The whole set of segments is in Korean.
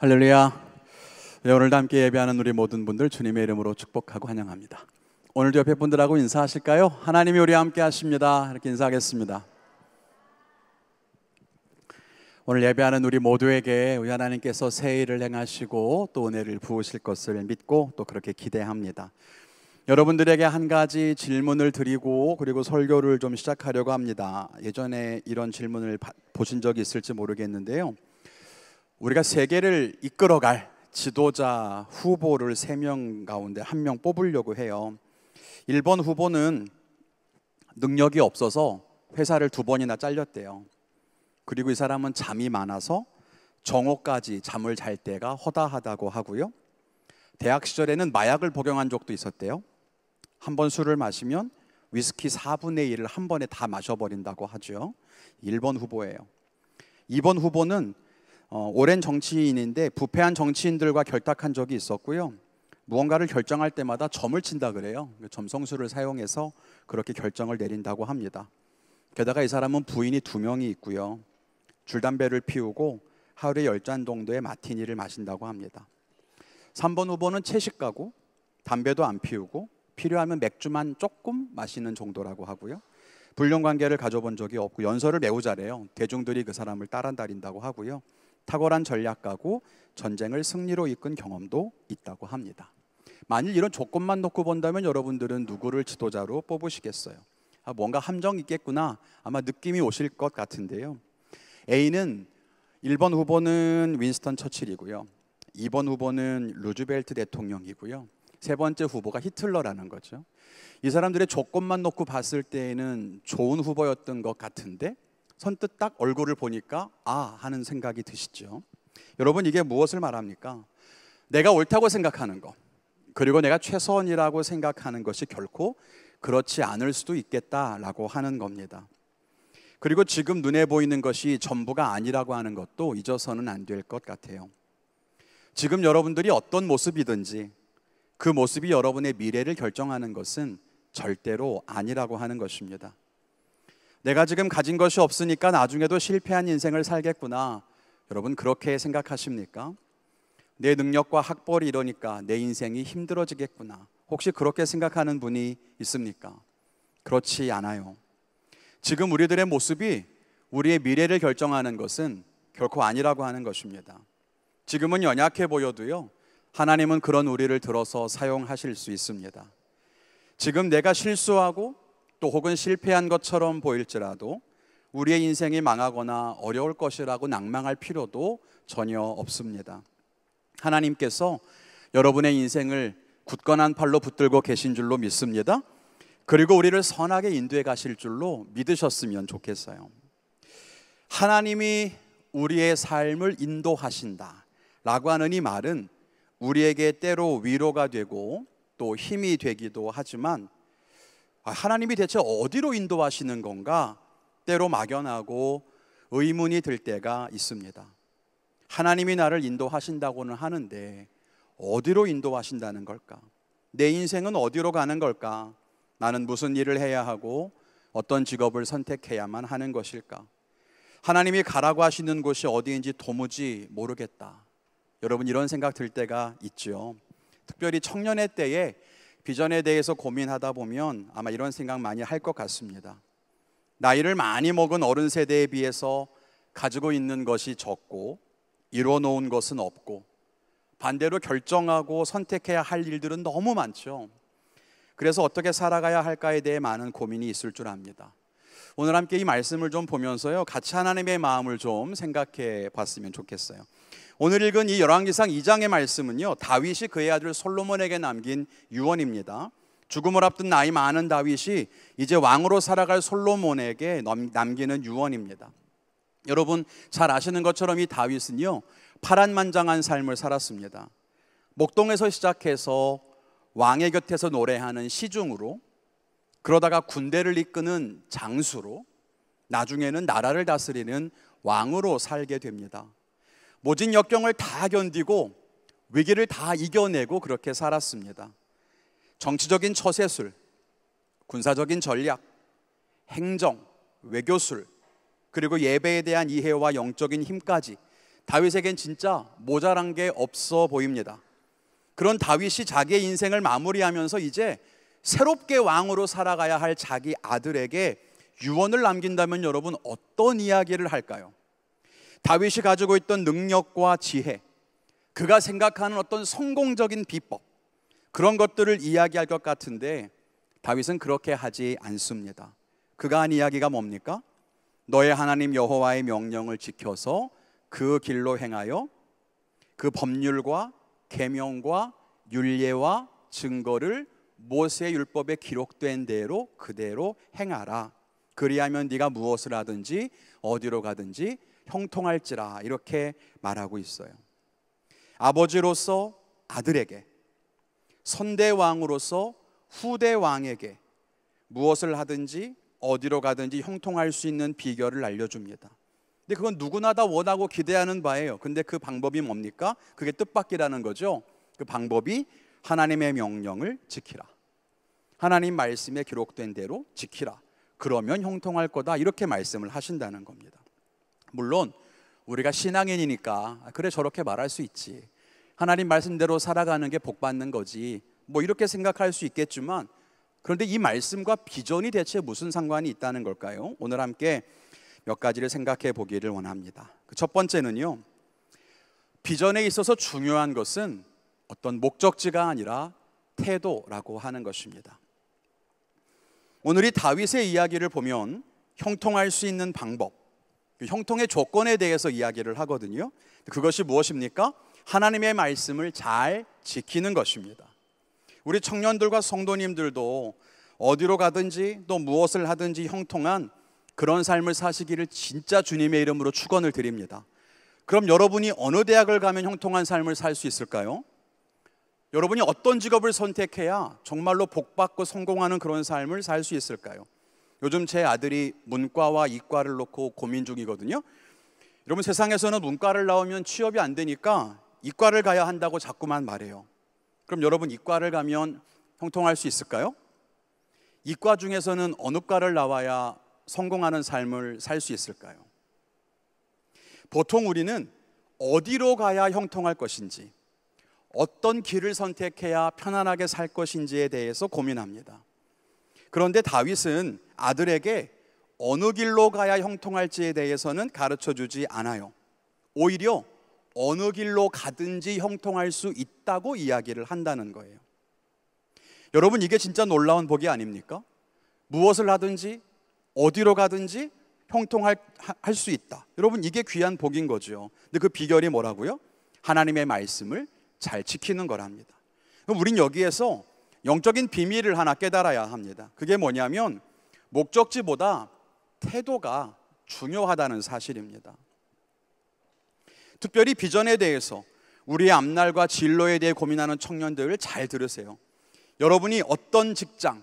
할렐루야. 네, 오늘도 함께 예배하는 우리 모든 분들 주님의 이름으로 축복하고 환영합니다. 오늘도 옆에 분들하고 인사하실까요? 하나님이 우리와 함께 하십니다. 이렇게 인사하겠습니다. 오늘 예배하는 우리 모두에게 우리 하나님께서 새 일을 행하시고 또 은혜를 부으실 것을 믿고 또 그렇게 기대합니다. 여러분들에게 한 가지 질문을 드리고 그리고 설교를 좀 시작하려고 합니다. 예전에 이런 질문을 보신 적이 있을지 모르겠는데요. 우리가 세계를 이끌어갈 지도자 후보를 세 명 가운데 한 명 뽑으려고 해요. 1번 후보는 능력이 없어서 회사를 두 번이나 잘렸대요. 그리고 이 사람은 잠이 많아서 정오까지 잠을 잘 때가 허다하다고 하고요. 대학 시절에는 마약을 복용한 적도 있었대요. 한 번 술을 마시면 위스키 4분의 1을 한 번에 다 마셔버린다고 하죠. 1번 후보예요. 2번 후보는 어, 오랜 정치인인데 부패한 정치인들과 결탁한 적이 있었고요. 무언가를 결정할 때마다 점을 친다 그래요. 그러니까 점성술을 사용해서 그렇게 결정을 내린다고 합니다. 게다가 이 사람은 부인이 두 명이 있고요. 줄담배를 피우고 하루에 열 잔 정도의 마티니를 마신다고 합니다. 3번 후보는 채식가고 담배도 안 피우고 필요하면 맥주만 조금 마시는 정도라고 하고요. 불륜 관계를 가져본 적이 없고 연설을 매우 잘해요. 대중들이 그 사람을 따라다닌다고 하고요. 탁월한 전략가고 전쟁을 승리로 이끈 경험도 있다고 합니다. 만일 이런 조건만 놓고 본다면 여러분들은 누구를 지도자로 뽑으시겠어요? 아, 뭔가 함정 있겠구나. 아마 느낌이 오실 것 같은데요. A는 1번 후보는 윈스턴 처칠이고요. 2번 후보는 루즈벨트 대통령이고요. 세 번째 후보가 히틀러라는 거죠. 이 사람들의 조건만 놓고 봤을 때에는 좋은 후보였던 것 같은데 선뜻 딱 얼굴을 보니까 아 하는 생각이 드시죠. 여러분 이게 무엇을 말합니까? 내가 옳다고 생각하는 것 그리고 내가 최선이라고 생각하는 것이 결코 그렇지 않을 수도 있겠다라고 하는 겁니다. 그리고 지금 눈에 보이는 것이 전부가 아니라고 하는 것도 잊어서는 안 될 것 같아요. 지금 여러분들이 어떤 모습이든지 그 모습이 여러분의 미래를 결정하는 것은 절대로 아니라고 하는 것입니다. 내가 지금 가진 것이 없으니까 나중에도 실패한 인생을 살겠구나. 여러분 그렇게 생각하십니까? 내 능력과 학벌이 이러니까 내 인생이 힘들어지겠구나. 혹시 그렇게 생각하는 분이 있습니까? 그렇지 않아요. 지금 우리들의 모습이 우리의 미래를 결정하는 것은 결코 아니라고 하는 것입니다. 지금은 연약해 보여도요. 하나님은 그런 우리를 들어서 사용하실 수 있습니다. 지금 내가 실수하고 또 혹은 실패한 것처럼 보일지라도 우리의 인생이 망하거나 어려울 것이라고 낭망할 필요도 전혀 없습니다. 하나님께서 여러분의 인생을 굳건한 팔로 붙들고 계신 줄로 믿습니다. 그리고 우리를 선하게 인도해 가실 줄로 믿으셨으면 좋겠어요. 하나님이 우리의 삶을 인도하신다 라고 하는 이 말은 우리에게 때로 위로가 되고 또 힘이 되기도 하지만 아, 하나님이 대체 어디로 인도하시는 건가 때로 막연하고 의문이 들 때가 있습니다. 하나님이 나를 인도하신다고는 하는데 어디로 인도하신다는 걸까? 내 인생은 어디로 가는 걸까? 나는 무슨 일을 해야 하고 어떤 직업을 선택해야만 하는 것일까? 하나님이 가라고 하시는 곳이 어디인지 도무지 모르겠다. 여러분 이런 생각 들 때가 있죠. 특별히 청년의 때에 비전에 대해서 고민하다 보면 아마 이런 생각 많이 할 것 같습니다. 나이를 많이 먹은 어른 세대에 비해서 가지고 있는 것이 적고 이뤄놓은 것은 없고 반대로 결정하고 선택해야 할 일들은 너무 많죠. 그래서 어떻게 살아가야 할까에 대해 많은 고민이 있을 줄 압니다. 오늘 함께 이 말씀을 좀 보면서요. 같이 하나님의 마음을 좀 생각해 봤으면 좋겠어요. 오늘 읽은 이 열왕기상 2장의 말씀은요. 다윗이 그의 아들 솔로몬에게 남긴 유언입니다. 죽음을 앞둔 나이 많은 다윗이 이제 왕으로 살아갈 솔로몬에게 남기는 유언입니다. 여러분 잘 아시는 것처럼 이 다윗은요. 파란만장한 삶을 살았습니다. 목동에서 시작해서 왕의 곁에서 노래하는 시중으로 그러다가 군대를 이끄는 장수로 나중에는 나라를 다스리는 왕으로 살게 됩니다. 모진 역경을 다 견디고 위기를 다 이겨내고 그렇게 살았습니다. 정치적인 처세술, 군사적인 전략, 행정, 외교술, 그리고 예배에 대한 이해와 영적인 힘까지 다윗에겐 진짜 모자란 게 없어 보입니다. 그런 다윗이 자기의 인생을 마무리하면서 이제 새롭게 왕으로 살아가야 할 자기 아들에게 유언을 남긴다면 여러분 어떤 이야기를 할까요? 다윗이 가지고 있던 능력과 지혜, 그가 생각하는 어떤 성공적인 비법, 그런 것들을 이야기할 것 같은데 다윗은 그렇게 하지 않습니다. 그가 한 이야기가 뭡니까? 너의 하나님 여호와의 명령을 지켜서 그 길로 행하여 그 법률과 계명과 율례와 증거를 모세 율법에 기록된 대로 그대로 행하라. 그리하면 네가 무엇을 하든지 어디로 가든지 형통할지라 이렇게 말하고 있어요. 아버지로서 아들에게 선대 왕으로서 후대 왕에게 무엇을 하든지 어디로 가든지 형통할 수 있는 비결을 알려줍니다. 근데 그건 누구나 다 원하고 기대하는 바예요. 근데 그 방법이 뭡니까? 그게 뜻밖이라는 거죠. 그 방법이 하나님의 명령을 지키라. 하나님 말씀에 기록된 대로 지키라. 그러면 형통할 거다. 이렇게 말씀을 하신다는 겁니다. 물론 우리가 신앙인이니까 그래 저렇게 말할 수 있지. 하나님 말씀대로 살아가는 게 복 받는 거지. 뭐 이렇게 생각할 수 있겠지만 그런데 이 말씀과 비전이 대체 무슨 상관이 있다는 걸까요? 오늘 함께 몇 가지를 생각해 보기를 원합니다. 그 첫 번째는요. 비전에 있어서 중요한 것은 어떤 목적지가 아니라 태도라고 하는 것입니다. 오늘 이 다윗의 이야기를 보면 형통할 수 있는 방법, 그 형통의 조건에 대해서 이야기를 하거든요. 그것이 무엇입니까? 하나님의 말씀을 잘 지키는 것입니다. 우리 청년들과 성도님들도 어디로 가든지 또 무엇을 하든지 형통한 그런 삶을 사시기를 진짜 주님의 이름으로 축원을 드립니다. 그럼 여러분이 어느 대학을 가면 형통한 삶을 살 수 있을까요? 여러분이 어떤 직업을 선택해야 정말로 복받고 성공하는 그런 삶을 살 수 있을까요? 요즘 제 아들이 문과와 이과를 놓고 고민 중이거든요. 여러분 세상에서는 문과를 나오면 취업이 안 되니까 이과를 가야 한다고 자꾸만 말해요. 그럼 여러분 이과를 가면 형통할 수 있을까요? 이과 중에서는 어느 과를 나와야 성공하는 삶을 살 수 있을까요? 보통 우리는 어디로 가야 형통할 것인지, 어떤 길을 선택해야 편안하게 살 것인지에 대해서 고민합니다. 그런데 다윗은 아들에게 어느 길로 가야 형통할지에 대해서는 가르쳐 주지 않아요. 오히려 어느 길로 가든지 형통할 수 있다고 이야기를 한다는 거예요. 여러분, 이게 진짜 놀라운 복이 아닙니까? 무엇을 하든지 어디로 가든지 형통할 할 수 있다. 여러분, 이게 귀한 복인 거죠. 근데 그 비결이 뭐라고요? 하나님의 말씀을 잘 지키는 거랍니다. 그럼 우린 여기에서 영적인 비밀을 하나 깨달아야 합니다. 그게 뭐냐면 목적지보다 태도가 중요하다는 사실입니다. 특별히 비전에 대해서 우리의 앞날과 진로에 대해 고민하는 청년들을 잘 들으세요. 여러분이 어떤 직장,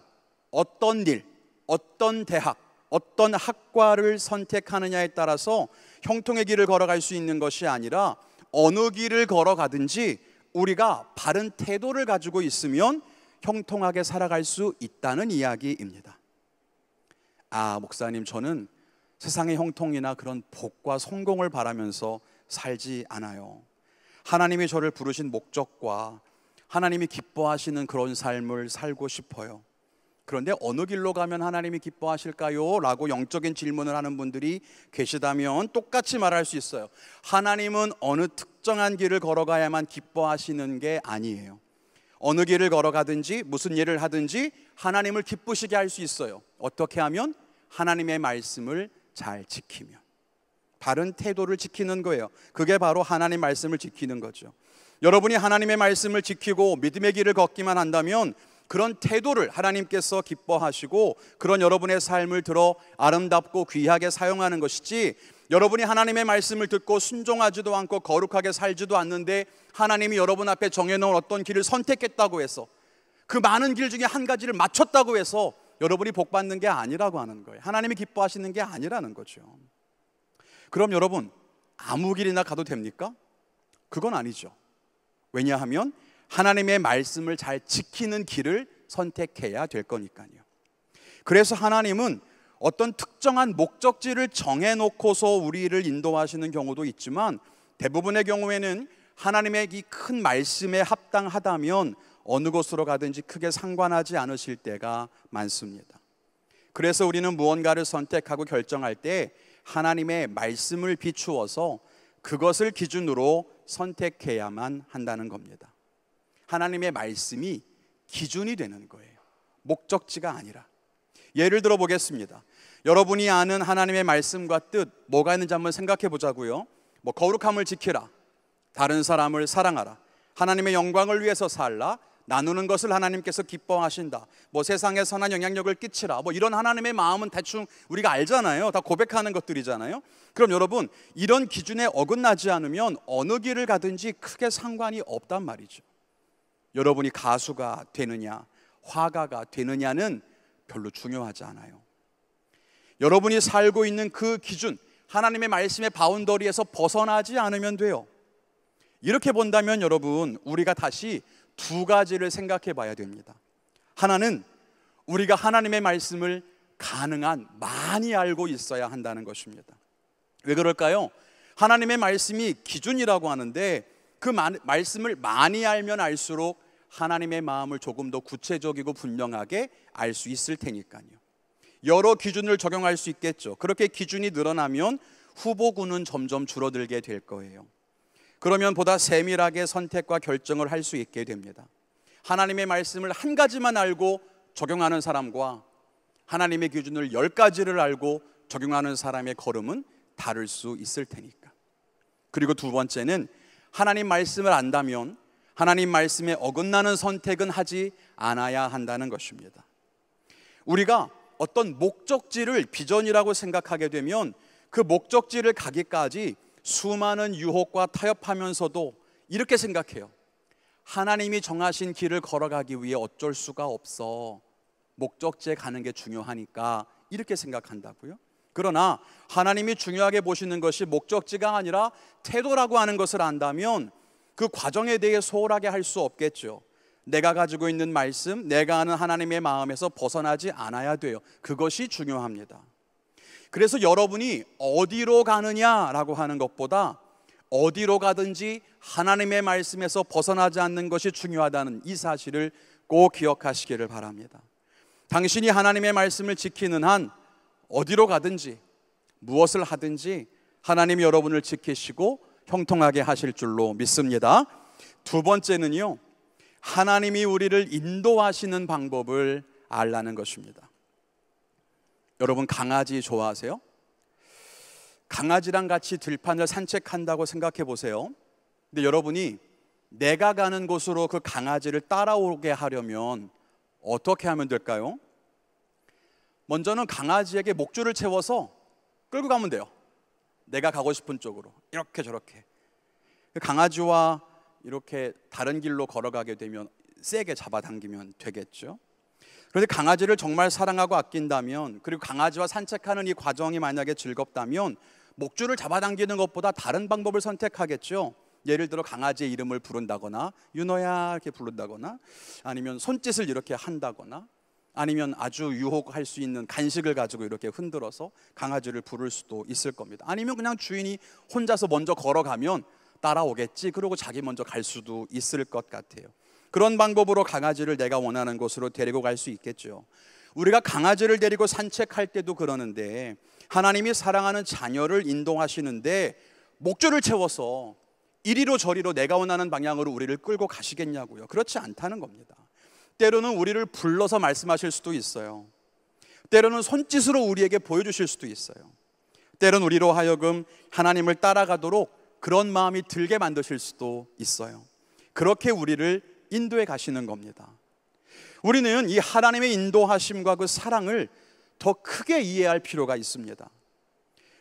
어떤 일, 어떤 대학, 어떤 학과를 선택하느냐에 따라서 형통의 길을 걸어갈 수 있는 것이 아니라 어느 길을 걸어가든지 우리가 바른 태도를 가지고 있으면 형통하게 살아갈 수 있다는 이야기입니다. 아, 목사님, 저는 세상의 형통이나 그런 복과 성공을 바라면서 살지 않아요. 하나님이 저를 부르신 목적과 하나님이 기뻐하시는 그런 삶을 살고 싶어요. 그런데 어느 길로 가면 하나님이 기뻐하실까요? 라고 영적인 질문을 하는 분들이 계시다면 똑같이 말할 수 있어요. 하나님은 어느 특정한 길을 걸어가야만 기뻐하시는 게 아니에요. 어느 길을 걸어가든지 무슨 일을 하든지 하나님을 기쁘시게 할 수 있어요. 어떻게 하면? 하나님의 말씀을 잘 지키면. 바른 태도를 지키는 거예요. 그게 바로 하나님 말씀을 지키는 거죠. 여러분이 하나님의 말씀을 지키고 믿음의 길을 걷기만 한다면 그런 태도를 하나님께서 기뻐하시고 그런 여러분의 삶을 들어 아름답고 귀하게 사용하는 것이지 여러분이 하나님의 말씀을 듣고 순종하지도 않고 거룩하게 살지도 않는데 하나님이 여러분 앞에 정해놓은 어떤 길을 선택했다고 해서 그 많은 길 중에 한 가지를 맞췄다고 해서 여러분이 복 받는 게 아니라고 하는 거예요. 하나님이 기뻐하시는 게 아니라는 거죠. 그럼 여러분 아무 길이나 가도 됩니까? 그건 아니죠. 왜냐하면 하나님의 말씀을 잘 지키는 길을 선택해야 될 거니까요. 그래서 하나님은 어떤 특정한 목적지를 정해놓고서 우리를 인도하시는 경우도 있지만 대부분의 경우에는 하나님의 이 큰 말씀에 합당하다면 어느 곳으로 가든지 크게 상관하지 않으실 때가 많습니다. 그래서 우리는 무언가를 선택하고 결정할 때 하나님의 말씀을 비추어서 그것을 기준으로 선택해야만 한다는 겁니다. 하나님의 말씀이 기준이 되는 거예요. 목적지가 아니라. 예를 들어 보겠습니다. 여러분이 아는 하나님의 말씀과 뜻 뭐가 있는지 한번 생각해 보자고요. 뭐 거룩함을 지키라. 다른 사람을 사랑하라. 하나님의 영광을 위해서 살라. 나누는 것을 하나님께서 기뻐하신다. 뭐 세상에 선한 영향력을 끼치라. 뭐 이런 하나님의 마음은 대충 우리가 알잖아요. 다 고백하는 것들이잖아요. 그럼 여러분, 이런 기준에 어긋나지 않으면 어느 길을 가든지 크게 상관이 없단 말이죠. 여러분이 가수가 되느냐, 화가가 되느냐는 별로 중요하지 않아요. 여러분이 살고 있는 그 기준, 하나님의 말씀의 바운더리에서 벗어나지 않으면 돼요. 이렇게 본다면 여러분, 우리가 다시 두 가지를 생각해 봐야 됩니다. 하나는 우리가 하나님의 말씀을 가능한 많이 알고 있어야 한다는 것입니다. 왜 그럴까요? 하나님의 말씀이 기준이라고 하는데 그 말씀을 많이 알면 알수록 하나님의 마음을 조금 더 구체적이고 분명하게 알 수 있을 테니까요. 여러 기준을 적용할 수 있겠죠. 그렇게 기준이 늘어나면 후보군은 점점 줄어들게 될 거예요. 그러면 보다 세밀하게 선택과 결정을 할 수 있게 됩니다. 하나님의 말씀을 한 가지만 알고 적용하는 사람과 하나님의 기준을 열 가지를 알고 적용하는 사람의 걸음은 다를 수 있을 테니까. 그리고 두 번째는 하나님 말씀을 안다면 하나님 말씀에 어긋나는 선택은 하지 않아야 한다는 것입니다. 우리가 어떤 목적지를 비전이라고 생각하게 되면 그 목적지를 가기까지 수많은 유혹과 타협하면서도 이렇게 생각해요. 하나님이 정하신 길을 걸어가기 위해 어쩔 수가 없어. 목적지에 가는 게 중요하니까 이렇게 생각한다고요. 그러나 하나님이 중요하게 보시는 것이 목적지가 아니라 태도라고 하는 것을 안다면 그 과정에 대해 소홀하게 할 수 없겠죠. 내가 가지고 있는 말씀, 내가 아는 하나님의 마음에서 벗어나지 않아야 돼요. 그것이 중요합니다. 그래서 여러분이 어디로 가느냐라고 하는 것보다 어디로 가든지 하나님의 말씀에서 벗어나지 않는 것이 중요하다는 이 사실을 꼭 기억하시기를 바랍니다. 당신이 하나님의 말씀을 지키는 한 어디로 가든지 무엇을 하든지 하나님 여러분을 지키시고 형통하게 하실 줄로 믿습니다. 두 번째는요. 하나님이 우리를 인도하시는 방법을 알라는 것입니다. 여러분 강아지 좋아하세요? 강아지랑 같이 들판을 산책한다고 생각해 보세요. 근데 여러분이 내가 가는 곳으로 그 강아지를 따라오게 하려면 어떻게 하면 될까요? 먼저는 강아지에게 목줄을 채워서 끌고 가면 돼요. 내가 가고 싶은 쪽으로 이렇게 저렇게 그 강아지와 이렇게 다른 길로 걸어가게 되면 세게 잡아당기면 되겠죠. 그런데 강아지를 정말 사랑하고 아낀다면 그리고 강아지와 산책하는 이 과정이 만약에 즐겁다면 목줄을 잡아당기는 것보다 다른 방법을 선택하겠죠. 예를 들어 강아지의 이름을 부른다거나 윤호야 이렇게 부른다거나 아니면 손짓을 이렇게 한다거나 아니면 아주 유혹할 수 있는 간식을 가지고 이렇게 흔들어서 강아지를 부를 수도 있을 겁니다. 아니면 그냥 주인이 혼자서 먼저 걸어가면 따라오겠지. 그러고 자기 먼저 갈 수도 있을 것 같아요. 그런 방법으로 강아지를 내가 원하는 곳으로 데리고 갈 수 있겠죠. 우리가 강아지를 데리고 산책할 때도 그러는데 하나님이 사랑하는 자녀를 인도하시는데 목줄을 채워서 이리로 저리로 내가 원하는 방향으로 우리를 끌고 가시겠냐고요. 그렇지 않다는 겁니다. 때로는 우리를 불러서 말씀하실 수도 있어요. 때로는 손짓으로 우리에게 보여주실 수도 있어요. 때로는 우리로 하여금 하나님을 따라가도록 그런 마음이 들게 만드실 수도 있어요. 그렇게 우리를 인도해 가시는 겁니다. 우리는 이 하나님의 인도하심과 그 사랑을 더 크게 이해할 필요가 있습니다.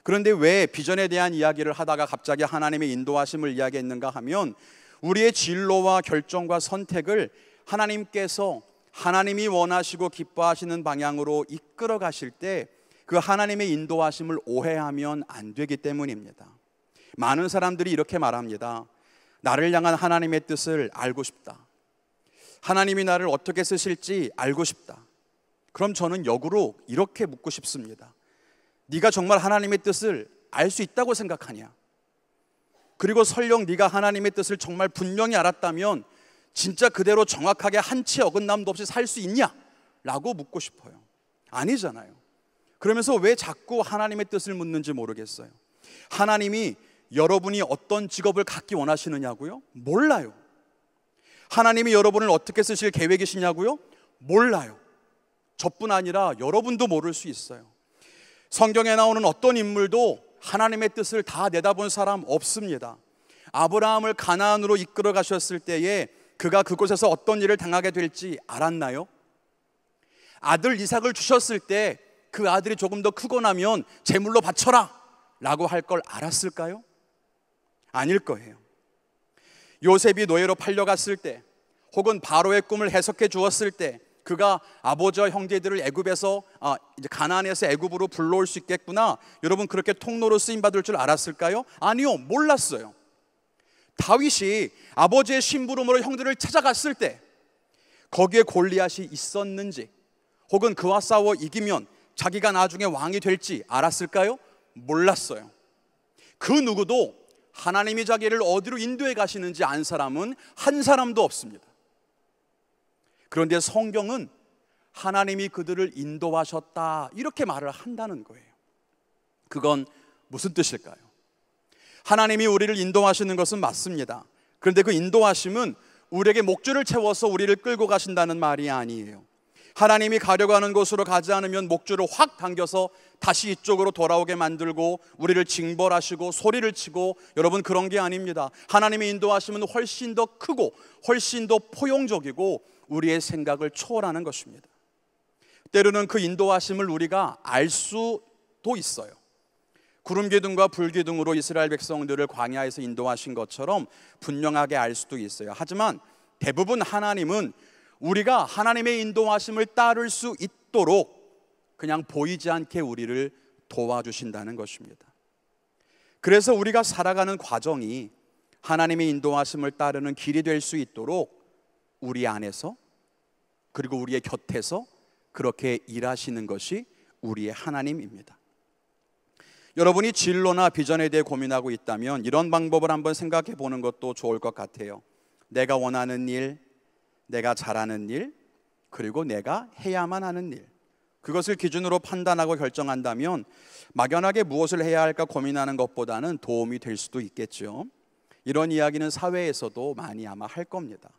그런데 왜 비전에 대한 이야기를 하다가 갑자기 하나님의 인도하심을 이야기했는가 하면 우리의 진로와 결정과 선택을 하나님께서 하나님이 원하시고 기뻐하시는 방향으로 이끌어 가실 때 그 하나님의 인도하심을 오해하면 안 되기 때문입니다. 많은 사람들이 이렇게 말합니다. 나를 향한 하나님의 뜻을 알고 싶다. 하나님이 나를 어떻게 쓰실지 알고 싶다. 그럼 저는 역으로 이렇게 묻고 싶습니다. 네가 정말 하나님의 뜻을 알 수 있다고 생각하냐? 그리고 설령 네가 하나님의 뜻을 정말 분명히 알았다면 진짜 그대로 정확하게 한치 어긋남도 없이 살 수 있냐? 라고 묻고 싶어요. 아니잖아요. 그러면서 왜 자꾸 하나님의 뜻을 묻는지 모르겠어요. 하나님이 여러분이 어떤 직업을 갖기 원하시느냐고요? 몰라요. 하나님이 여러분을 어떻게 쓰실 계획이시냐고요? 몰라요. 저뿐 아니라 여러분도 모를 수 있어요. 성경에 나오는 어떤 인물도 하나님의 뜻을 다 내다본 사람 없습니다. 아브라함을 가나안으로 이끌어 가셨을 때에 그가 그곳에서 어떤 일을 당하게 될지 알았나요? 아들 이삭을 주셨을 때 그 아들이 조금 더 크고 나면 제물로 바쳐라 라고 할 걸 알았을까요? 아닐 거예요. 요셉이 노예로 팔려갔을 때 혹은 바로의 꿈을 해석해 주었을 때 그가 아버지와 형제들을 애굽에서 아, 이제 가나에서 애굽으로 불러올 수 있겠구나. 여러분 그렇게 통로로 쓰임 받을 줄 알았을까요? 아니요, 몰랐어요. 다윗이 아버지의 심부름으로 형들을 찾아갔을 때 거기에 골리앗이 있었는지 혹은 그와 싸워 이기면 자기가 나중에 왕이 될지 알았을까요? 몰랐어요. 그 누구도 하나님이 자기를 어디로 인도해 가시는지 안 사람은 한 사람도 없습니다. 그런데 성경은 하나님이 그들을 인도하셨다 이렇게 말을 한다는 거예요. 그건 무슨 뜻일까요? 하나님이 우리를 인도하시는 것은 맞습니다. 그런데 그 인도하심은 우리에게 목줄을 채워서 우리를 끌고 가신다는 말이 아니에요. 하나님이 가려고 하는 곳으로 가지 않으면 목줄을 확 당겨서 다시 이쪽으로 돌아오게 만들고 우리를 징벌하시고 소리를 치고 여러분 그런 게 아닙니다. 하나님의 인도하심은 훨씬 더 크고 훨씬 더 포용적이고 우리의 생각을 초월하는 것입니다. 때로는 그 인도하심을 우리가 알 수도 있어요. 구름 기둥과 불 기둥으로 이스라엘 백성들을 광야에서 인도하신 것처럼 분명하게 알 수도 있어요. 하지만 대부분 하나님은 우리가 하나님의 인도하심을 따를 수 있도록 그냥 보이지 않게 우리를 도와주신다는 것입니다. 그래서 우리가 살아가는 과정이 하나님의 인도하심을 따르는 길이 될 수 있도록 우리 안에서 그리고 우리의 곁에서 그렇게 일하시는 것이 우리의 하나님입니다. 여러분이 진로나 비전에 대해 고민하고 있다면 이런 방법을 한번 생각해 보는 것도 좋을 것 같아요. 내가 원하는 일, 내가 잘하는 일, 그리고 내가 해야만 하는 일. 그것을 기준으로 판단하고 결정한다면 막연하게 무엇을 해야 할까 고민하는 것보다는 도움이 될 수도 있겠죠. 이런 이야기는 사회에서도 많이 아마 할 겁니다.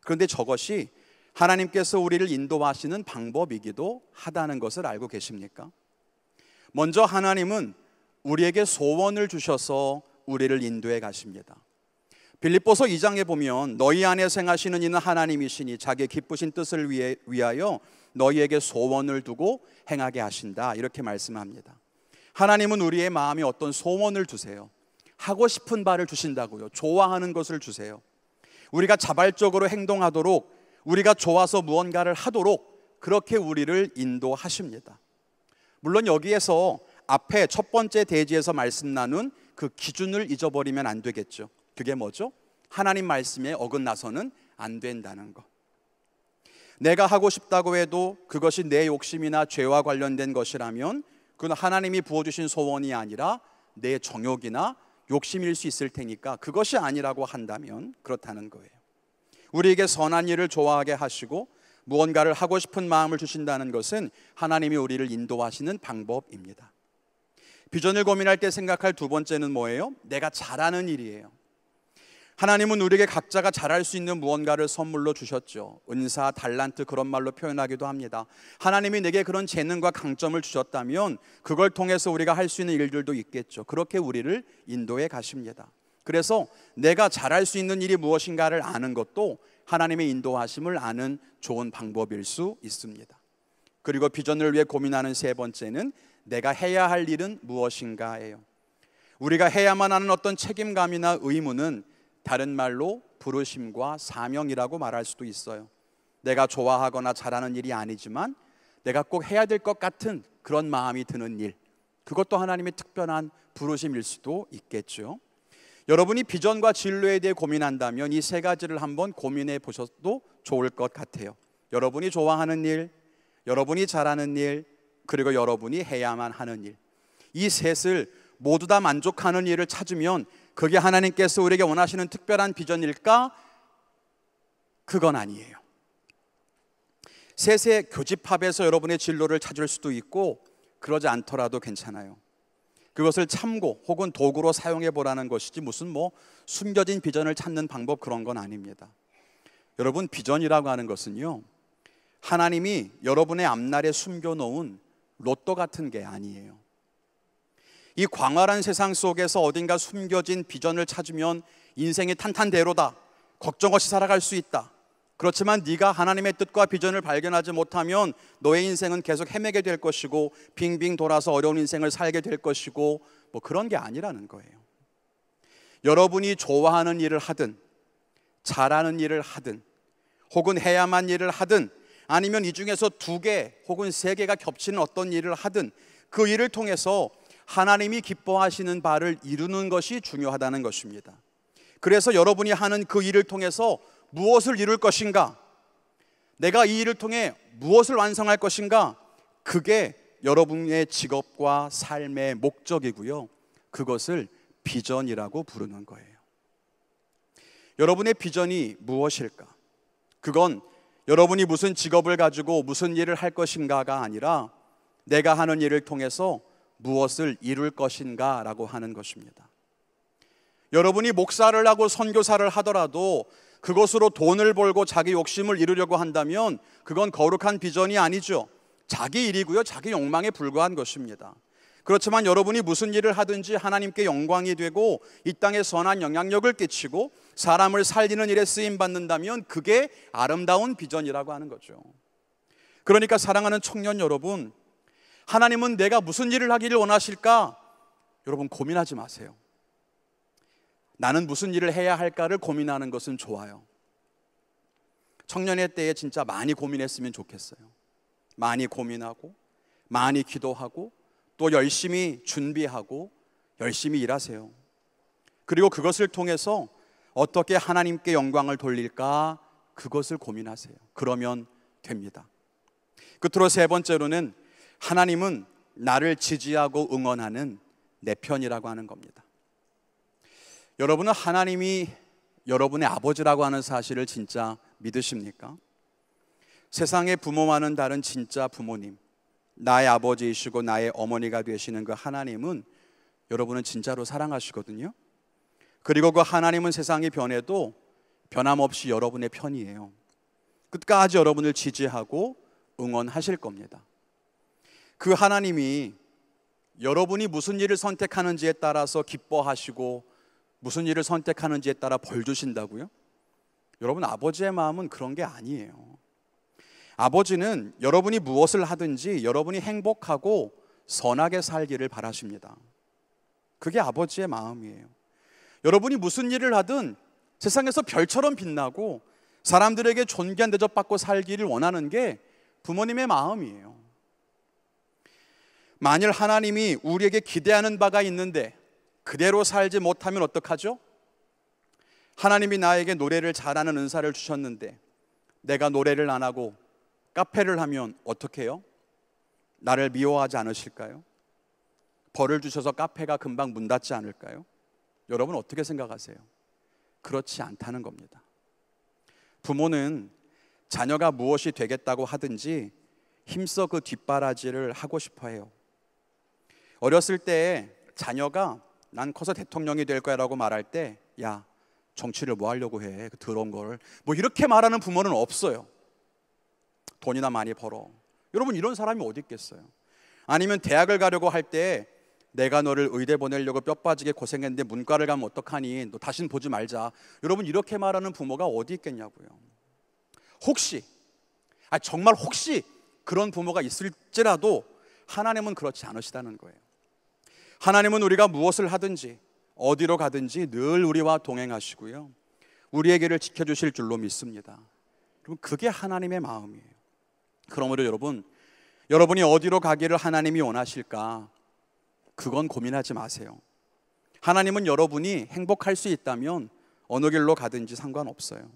그런데 저것이 하나님께서 우리를 인도하시는 방법이기도 하다는 것을 알고 계십니까? 먼저 하나님은 우리에게 소원을 주셔서 우리를 인도해 가십니다. 빌립보서 2장에 보면 너희 안에 생하시는 이는 하나님이시니 자기 기쁘신 뜻을 위해, 위하여 너희에게 소원을 두고 행하게 하신다 이렇게 말씀합니다. 하나님은 우리의 마음에 어떤 소원을 주세요. 하고 싶은 바를 주신다고요. 좋아하는 것을 주세요. 우리가 자발적으로 행동하도록 우리가 좋아서 무언가를 하도록 그렇게 우리를 인도하십니다. 물론 여기에서 앞에 첫 번째 대지에서 말씀 나눈 그 기준을 잊어버리면 안 되겠죠. 그게 뭐죠? 하나님 말씀에 어긋나서는 안 된다는 것. 내가 하고 싶다고 해도 그것이 내 욕심이나 죄와 관련된 것이라면 그건 하나님이 부어주신 소원이 아니라 내 정욕이나 욕심일 수 있을 테니까 그것이 아니라고 한다면 그렇다는 거예요. 우리에게 선한 일을 좋아하게 하시고 무언가를 하고 싶은 마음을 주신다는 것은 하나님이 우리를 인도하시는 방법입니다. 비전을 고민할 때 생각할 두 번째는 뭐예요? 내가 잘하는 일이에요. 하나님은 우리에게 각자가 잘할 수 있는 무언가를 선물로 주셨죠. 은사, 달란트 그런 말로 표현하기도 합니다. 하나님이 내게 그런 재능과 강점을 주셨다면 그걸 통해서 우리가 할 수 있는 일들도 있겠죠. 그렇게 우리를 인도해 가십니다. 그래서 내가 잘할 수 있는 일이 무엇인가를 아는 것도 하나님의 인도하심을 아는 좋은 방법일 수 있습니다. 그리고 비전을 위해 고민하는 세 번째는 내가 해야 할 일은 무엇인가예요. 우리가 해야만 하는 어떤 책임감이나 의무는 다른 말로 부르심과 사명이라고 말할 수도 있어요. 내가 좋아하거나 잘하는 일이 아니지만 내가 꼭 해야 될 것 같은 그런 마음이 드는 일. 그것도 하나님의 특별한 부르심일 수도 있겠죠. 여러분이 비전과 진로에 대해 고민한다면 이 세 가지를 한번 고민해 보셔도 좋을 것 같아요. 여러분이 좋아하는 일, 여러분이 잘하는 일, 그리고 여러분이 해야만 하는 일. 이 셋을 모두 다 만족하는 일을 찾으면 그게 하나님께서 우리에게 원하시는 특별한 비전일까? 그건 아니에요. 셋의 교집합에서 여러분의 진로를 찾을 수도 있고 그러지 않더라도 괜찮아요. 그것을 참고 혹은 도구로 사용해 보라는 것이지 무슨 뭐 숨겨진 비전을 찾는 방법 그런 건 아닙니다. 여러분 비전이라고 하는 것은요. 하나님이 여러분의 앞날에 숨겨 놓은 로또 같은 게 아니에요. 이 광활한 세상 속에서 어딘가 숨겨진 비전을 찾으면 인생이 탄탄대로다. 걱정 없이 살아갈 수 있다. 그렇지만 네가 하나님의 뜻과 비전을 발견하지 못하면 너의 인생은 계속 헤매게 될 것이고 빙빙 돌아서 어려운 인생을 살게 될 것이고 뭐 그런 게 아니라는 거예요. 여러분이 좋아하는 일을 하든 잘하는 일을 하든 혹은 해야만 일을 하든 아니면 이 중에서 두 개 혹은 세 개가 겹치는 어떤 일을 하든 그 일을 통해서 하나님이 기뻐하시는 바를 이루는 것이 중요하다는 것입니다. 그래서 여러분이 하는 그 일을 통해서 무엇을 이룰 것인가? 내가 이 일을 통해 무엇을 완성할 것인가? 그게 여러분의 직업과 삶의 목적이고요. 그것을 비전이라고 부르는 거예요. 여러분의 비전이 무엇일까? 그건 여러분이 무슨 직업을 가지고 무슨 일을 할 것인가가 아니라 내가 하는 일을 통해서 무엇을 이룰 것인가라고 하는 것입니다. 여러분이 목사를 하고 선교사를 하더라도 그것으로 돈을 벌고 자기 욕심을 이루려고 한다면 그건 거룩한 비전이 아니죠. 자기 일이고요. 자기 욕망에 불과한 것입니다. 그렇지만 여러분이 무슨 일을 하든지 하나님께 영광이 되고 이 땅에 선한 영향력을 끼치고 사람을 살리는 일에 쓰임 받는다면 그게 아름다운 비전이라고 하는 거죠. 그러니까 사랑하는 청년 여러분, 하나님은 내가 무슨 일을 하기를 원하실까? 여러분 고민하지 마세요. 나는 무슨 일을 해야 할까를 고민하는 것은 좋아요. 청년의 때에 진짜 많이 고민했으면 좋겠어요. 많이 고민하고, 많이 기도하고, 또 열심히 준비하고 열심히 일하세요. 그리고 그것을 통해서 어떻게 하나님께 영광을 돌릴까 그것을 고민하세요. 그러면 됩니다. 끝으로 세 번째로는 하나님은 나를 지지하고 응원하는 내 편이라고 하는 겁니다. 여러분은 하나님이 여러분의 아버지라고 하는 사실을 진짜 믿으십니까? 세상의 부모와는 다른 진짜 부모님, 나의 아버지이시고 나의 어머니가 되시는 그 하나님은 여러분은 진짜로 사랑하시거든요. 그리고 그 하나님은 세상이 변해도 변함없이 여러분의 편이에요. 끝까지 여러분을 지지하고 응원하실 겁니다. 그 하나님이 여러분이 무슨 일을 선택하는지에 따라서 기뻐하시고 무슨 일을 선택하는지에 따라 벌 주신다고요? 여러분 아버지의 마음은 그런 게 아니에요. 아버지는 여러분이 무엇을 하든지 여러분이 행복하고 선하게 살기를 바라십니다. 그게 아버지의 마음이에요. 여러분이 무슨 일을 하든 세상에서 별처럼 빛나고 사람들에게 존귀한 대접받고 살기를 원하는 게 부모님의 마음이에요. 만일 하나님이 우리에게 기대하는 바가 있는데 그대로 살지 못하면 어떡하죠? 하나님이 나에게 노래를 잘하는 은사를 주셨는데 내가 노래를 안 하고 카페를 하면 어떻게 해요? 나를 미워하지 않으실까요? 벌을 주셔서 카페가 금방 문 닫지 않을까요? 여러분 어떻게 생각하세요? 그렇지 않다는 겁니다. 부모는 자녀가 무엇이 되겠다고 하든지 힘써 그 뒷바라지를 하고 싶어 해요. 어렸을 때 자녀가 난 커서 대통령이 될 거야라고 말할 때 야, 정치를 뭐 하려고 해? 그 더러운 걸. 뭐 이렇게 말하는 부모는 없어요. 돈이나 많이 벌어. 여러분 이런 사람이 어디 있겠어요? 아니면 대학을 가려고 할 때 내가 너를 의대 보내려고 뼈 빠지게 고생했는데 문과를 가면 어떡하니? 너 다신 보지 말자. 여러분 이렇게 말하는 부모가 어디 있겠냐고요. 혹시 아 정말 혹시 그런 부모가 있을지라도 하나님은 그렇지 않으시다는 거예요. 하나님은 우리가 무엇을 하든지 어디로 가든지 늘 우리와 동행하시고요. 우리의 길을 지켜주실 줄로 믿습니다. 그럼 그게 하나님의 마음이에요. 그러므로 여러분, 여러분이 어디로 가기를 하나님이 원하실까? 그건 고민하지 마세요. 하나님은 여러분이 행복할 수 있다면 어느 길로 가든지 상관없어요.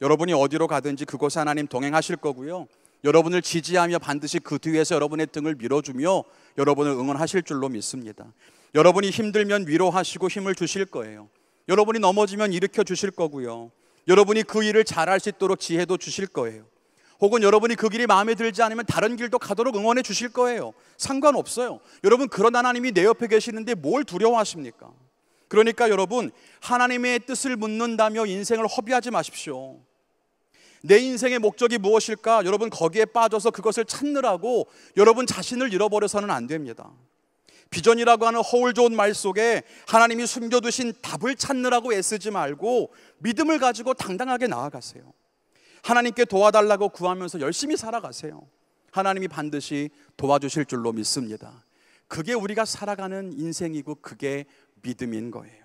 여러분이 어디로 가든지 그곳에 하나님 동행하실 거고요. 여러분을 지지하며 반드시 그 뒤에서 여러분의 등을 밀어주며 여러분을 응원하실 줄로 믿습니다. 여러분이 힘들면 위로하시고 힘을 주실 거예요. 여러분이 넘어지면 일으켜 주실 거고요. 여러분이 그 일을 잘할 수 있도록 지혜도 주실 거예요. 혹은 여러분이 그 길이 마음에 들지 않으면 다른 길도 가도록 응원해 주실 거예요. 상관없어요. 여러분, 그런 하나님이 내 옆에 계시는데 뭘 두려워하십니까? 그러니까 여러분, 하나님의 뜻을 묻는다며 인생을 허비하지 마십시오. 내 인생의 목적이 무엇일까? 여러분, 거기에 빠져서 그것을 찾느라고 여러분 자신을 잃어버려서는 안 됩니다. 비전이라고 하는 허울 좋은 말 속에 하나님이 숨겨두신 답을 찾느라고 애쓰지 말고 믿음을 가지고 당당하게 나아가세요. 하나님께 도와달라고 구하면서 열심히 살아가세요. 하나님이 반드시 도와주실 줄로 믿습니다. 그게 우리가 살아가는 인생이고 그게 믿음인 거예요.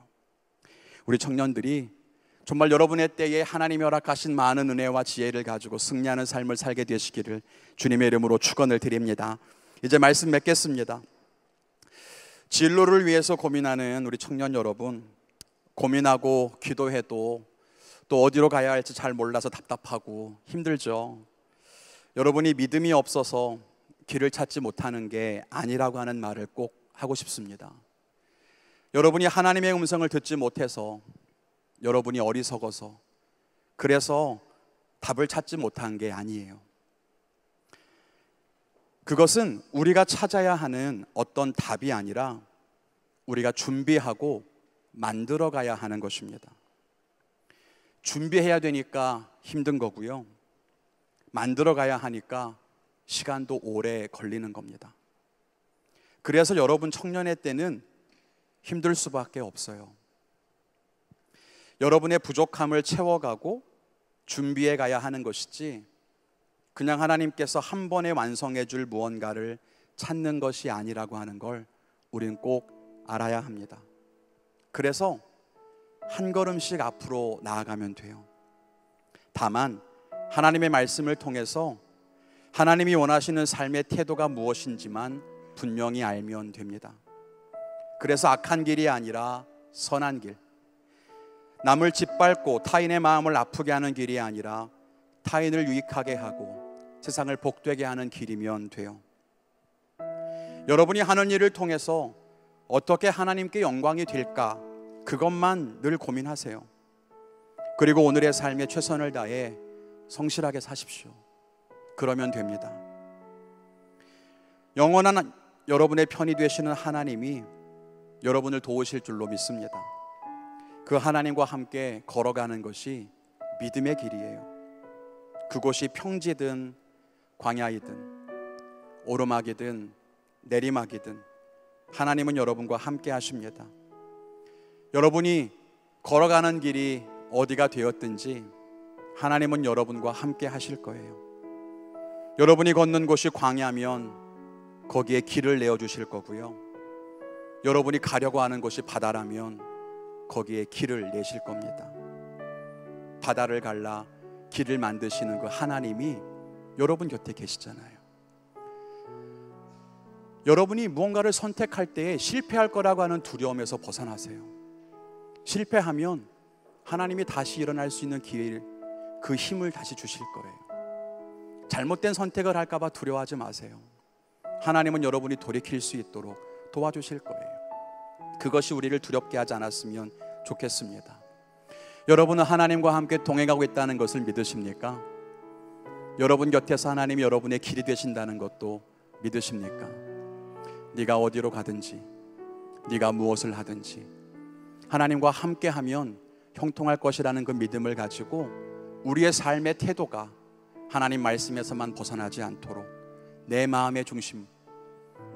우리 청년들이 정말 여러분의 때에 하나님이 허락하신 많은 은혜와 지혜를 가지고 승리하는 삶을 살게 되시기를 주님의 이름으로 축원을 드립니다. 이제 말씀 맺겠습니다. 진로를 위해서 고민하는 우리 청년 여러분, 고민하고 기도해도 또 어디로 가야 할지 잘 몰라서 답답하고 힘들죠. 여러분이 믿음이 없어서 길을 찾지 못하는 게 아니라고 하는 말을 꼭 하고 싶습니다. 여러분이 하나님의 음성을 듣지 못해서 여러분이 어리석어서 그래서 답을 찾지 못한 게 아니에요. 그것은 우리가 찾아야 하는 어떤 답이 아니라 우리가 준비하고 만들어 가야 하는 것입니다. 준비해야 되니까 힘든 거고요. 만들어 가야 하니까 시간도 오래 걸리는 겁니다. 그래서 여러분 청년의 때는 힘들 수밖에 없어요. 여러분의 부족함을 채워가고 준비해 가야 하는 것이지 그냥 하나님께서 한 번에 완성해 줄 무언가를 찾는 것이 아니라고 하는 걸 우린 꼭 알아야 합니다. 그래서 한 걸음씩 앞으로 나아가면 돼요. 다만 하나님의 말씀을 통해서 하나님이 원하시는 삶의 태도가 무엇인지만 분명히 알면 됩니다. 그래서 악한 길이 아니라 선한 길. 남을 짓밟고 타인의 마음을 아프게 하는 길이 아니라 타인을 유익하게 하고 세상을 복되게 하는 길이면 돼요. 여러분이 하는 일을 통해서 어떻게 하나님께 영광이 될까 그것만 늘 고민하세요. 그리고 오늘의 삶에 최선을 다해 성실하게 사십시오. 그러면 됩니다. 영원한 여러분의 편이 되시는 하나님이 여러분을 도우실 줄로 믿습니다. 그 하나님과 함께 걸어가는 것이 믿음의 길이에요. 그곳이 평지든 광야이든 오르막이든 내리막이든 하나님은 여러분과 함께 하십니다. 여러분이 걸어가는 길이 어디가 되었든지 하나님은 여러분과 함께 하실 거예요. 여러분이 걷는 곳이 광야면 거기에 길을 내어 주실 거고요. 여러분이 가려고 하는 곳이 바다라면 거기에 길을 내실 겁니다. 바다를 갈라 길을 만드시는 그 하나님이 여러분 곁에 계시잖아요. 여러분이 무언가를 선택할 때에 실패할 거라고 하는 두려움에서 벗어나세요. 실패하면 하나님이 다시 일어날 수 있는 기회를 그 힘을 다시 주실 거예요. 잘못된 선택을 할까봐 두려워하지 마세요. 하나님은 여러분이 돌이킬 수 있도록 도와주실 거예요. 그것이 우리를 두렵게 하지 않았으면 좋겠습니다. 여러분은 하나님과 함께 동행하고 있다는 것을 믿으십니까? 여러분 곁에서 하나님이 여러분의 길이 되신다는 것도 믿으십니까? 네가 어디로 가든지, 네가 무엇을 하든지 하나님과 함께하면 형통할 것이라는 그 믿음을 가지고 우리의 삶의 태도가 하나님 말씀에서만 벗어나지 않도록 내 마음의 중심,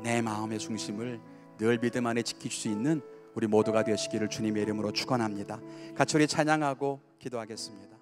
내 마음의 중심을 늘 믿음 안에 지킬 수 있는 우리 모두가 되시기를 주님의 이름으로 축원합니다. 같이 우리 찬양하고 기도하겠습니다.